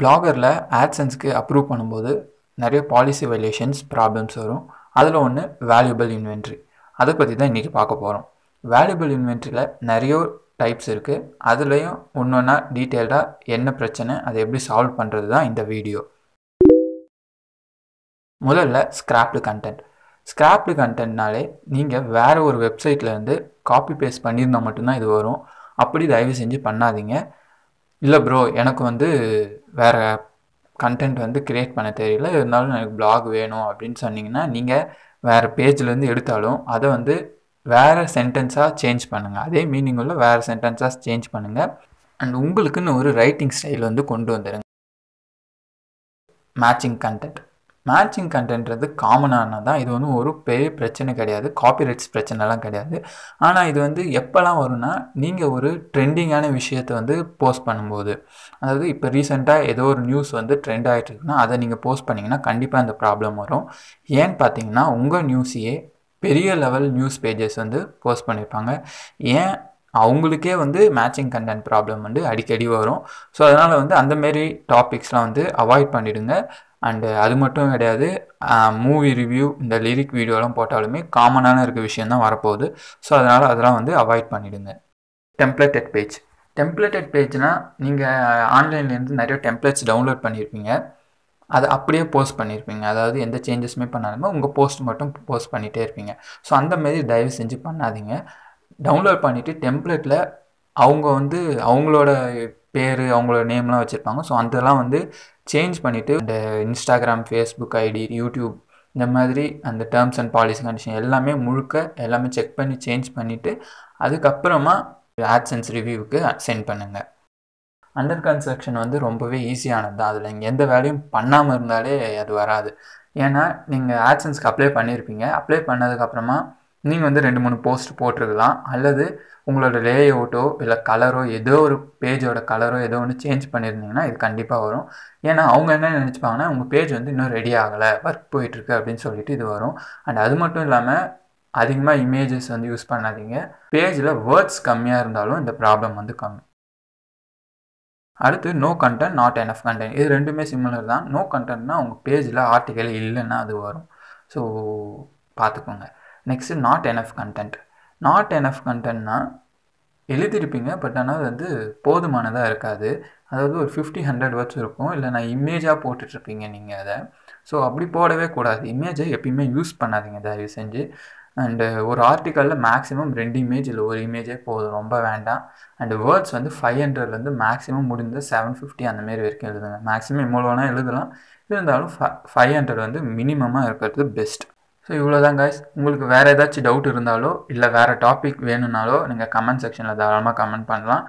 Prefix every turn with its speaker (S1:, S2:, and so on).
S1: பிளாகரில் ஆட்ஸன்ஸ்க்கு approve பண்ணும்போது நிறைய policy violations problems வரும் அதில் ஒன்று வேல்யூபிள் இன்வென்ட்ரி அதை பற்றி தான் இன்றைக்கி பார்க்க போகிறோம் வேல்யூபிள் இன்வென்ட்ரியில் நிறைய டைப்ஸ் இருக்குது அதுலேயும் ஒன்று ஒன்றா டீட்டெயில்டாக என்ன பிரச்சனை அதை எப்படி சால்வ் பண்ணுறது தான் இந்த வீடியோ முதல்ல ஸ்கிராப்டு கண்டென்ட் ஸ்கிராப்டு கண்டென்ட்னாலே நீங்கள் வேறு ஒரு வெப்சைட்லேருந்து காப்பி பேஸ்ட் பண்ணியிருந்தால் மட்டும்தான் இது வரும் அப்படி தயவு செஞ்சு பண்ணாதீங்க இல்லை ப்ரோ எனக்கு வந்து வேறு கண்டென்ட் வந்து க்ரியேட் பண்ண தெரியல இருந்தாலும் எனக்கு பிளாக் வேணும் அப்படின்னு சொன்னீங்கன்னா நீங்கள் வேறு பேஜ்லேருந்து எடுத்தாலும் அதை வந்து வேறு சென்டென்ஸாக சேஞ்ச் பண்ணுங்கள் அதே மீனிங் உள்ள வேறு சென்டென்ஸாக சேஞ்ச் பண்ணுங்கள் அண்ட் உங்களுக்குன்னு ஒரு ரைட்டிங் ஸ்டைல் வந்து கொண்டு வந்துடுங்க மேட்சிங் கண்டென்ட் மேட்சிங் கண்டென்ட்றது காமனானால் தான் இது வந்து ஒரு பெரிய பிரச்சனை கிடையாது காப்பிரைட்ஸ் பிரச்சனைலாம் கிடையாது ஆனால் இது வந்து எப்போல்லாம் வரும்னா நீங்கள் ஒரு ட்ரெண்டிங்கான விஷயத்தை வந்து போஸ்ட் பண்ணும்போது அதாவது இப்போ ரீசெண்டாக ஏதோ ஒரு நியூஸ் வந்து ட்ரெண்ட் ஆகிட்டு இருக்குன்னா அதை நீங்கள் போஸ்ட் பண்ணிங்கன்னா கண்டிப்பாக அந்த ப்ராப்ளம் வரும் ஏன்னு பார்த்தீங்கன்னா உங்கள் நியூஸையே பெரிய லெவல் நியூஸ் பேஜஸ் வந்து போஸ்ட் பண்ணியிருப்பாங்க ஏன் அவங்களுக்கே வந்து மேட்சிங் கண்டென்ட் ப்ராப்ளம் வந்து அடிக்கடி வரும் ஸோ அதனால் வந்து அந்தமாரி டாபிக்ஸ்லாம் வந்து அவாய்ட் பண்ணிவிடுங்க அண்டு அது மட்டும் கிடையாது மூவி ரிவ்யூ இந்த லிரிக் வீடியோலாம் போட்டாலுமே காமனான இருக்க விஷயந்தான் வரப்போகுது ஸோ அதனால் அதெல்லாம் வந்து அவாய்ட் பண்ணிவிடுங்க டெம்ப்ளேட்டட் பேஜ் டெம்ப்ளேட்டட் பேஜ்னால் நீங்கள் ஆன்லைன்லேருந்து நிறைய டெம்ப்ளேட்ஸ் டவுன்லோட் பண்ணியிருப்பீங்க அதை அப்படியே போஸ்ட் பண்ணியிருப்பீங்க அதாவது எந்த சேஞ்சஸுமே பண்ணாலுமே உங்கள் போஸ்ட் மட்டும் போஸ்ட் பண்ணிகிட்டே இருப்பீங்க ஸோ அந்தமாரி தயவு செஞ்சு பண்ணாதீங்க டவுன்லோட் பண்ணிவிட்டு டெம்ப்ளேட்டில் அவங்க வந்து அவங்களோட பேர் அவங்களோட நேம்லாம் வச்சுருப்பாங்க ஸோ அதெல்லாம் வந்து சேஞ்ச் பண்ணிவிட்டு இந்த இன்ஸ்டாகிராம் ஃபேஸ்புக் ஐடி யூடியூப் இந்த மாதிரி அந்த டேர்ம்ஸ் அண்ட் பாலிசி கண்டிஷன் எல்லாமே முழுக்க எல்லாமே செக் பண்ணி சேஞ்ச் பண்ணிவிட்டு அதுக்கப்புறமா ஆட்சன்ஸ் ரிவ்யூவுக்கு சென்ட் பண்ணுங்கள் அண்டர் கன்ஸ்ட்ரக்ஷன் வந்து ரொம்பவே ஈஸியானது தான் அதில் நீங்கள் எந்த வேலையும் பண்ணாமல் இருந்தாலே அது வராது ஏன்னா நீங்கள் ஆட்சன்ஸ்க்கு அப்ளை பண்ணியிருப்பீங்க அப்ளை பண்ணதுக்கப்புறமா நீங்கள் வந்து ரெண்டு மூணு போஸ்ட் போட்டிருக்கலாம் அல்லது உங்களோட லே அவுட்டோ இல்லை கலரோ ஏதோ ஒரு பேஜோட கலரோ ஏதோ ஒன்று சேஞ்ச் பண்ணியிருந்தீங்கன்னா இது கண்டிப்பாக வரும் ஏன்னா அவங்க என்ன நினச்சிப்பாங்கன்னா உங்கள் பேஜ் வந்து இன்னும் ரெடி ஆகலை ஒர்க் போயிட்டுருக்கு அப்படின்னு சொல்லிட்டு இது வரும் அண்ட் அது மட்டும் இல்லாமல் அதிகமாக இமேஜஸ் வந்து யூஸ் பண்ணாதீங்க பேஜில் வேர்ட்ஸ் கம்மியாக இருந்தாலும் இந்த ப்ராப்ளம் வந்து கம்மி அடுத்து no content not of content இது ரெண்டுமே சிம்லர் தான் நோ கண்டென்ட்னா உங்கள் பேஜில் ஆர்டிக்கல் இல்லைன்னா அது வரும் ஸோ பார்த்துக்கோங்க next not enough content not enough கண்டென்ட்னா எழுதியிருப்பீங்க பட் ஆனால் அது வந்து போதுமானதாக இருக்காது அதாவது ஒரு ஃபிஃப்டி ஹண்ட்ரட் வேர்ட்ஸ் இருக்கும் இல்லை நான் இமேஜாக போட்டுட்ருப்பீங்க நீங்கள் அதை ஸோ அப்படி போடவே கூடாது இமேஜை எப்பயுமே யூஸ் பண்ணாதீங்க தயவு செஞ்சு அண்டு ஒரு ஆர்டிக்கலில் மேக்ஸிமம் ரெண்டு இமேஜ் இல்லை ஒரு இமேஜே போதும் ரொம்ப வேண்டாம் அண்டு வேர்ட்ஸ் வந்து ஃபைவ் ஹண்ட்ரட்லேருந்து மேக்ஸிமம் முடிந்த செவன் ஃபிஃப்டி அந்தமாரி வரைக்கும் எழுதுங்க மேக்ஸிமம் இவ்வளோனா எழுதலாம் இருந்தாலும் ஃபை ஃபைவ் ஹண்ட்ரட் வந்து மினிமமாக இருக்கிறது பெஸ்ட் ஸோ இவ்வளோதான் கைஸ் உங்களுக்கு வேறு ஏதாச்சும் டவுட் இருந்தாலோ இல்லை வேறு டாபிக் வேணும்னாலோ நீங்கள் கமெண்ட் செக்ஷனில் தாராளமாக கமெண்ட் பண்ணலாம்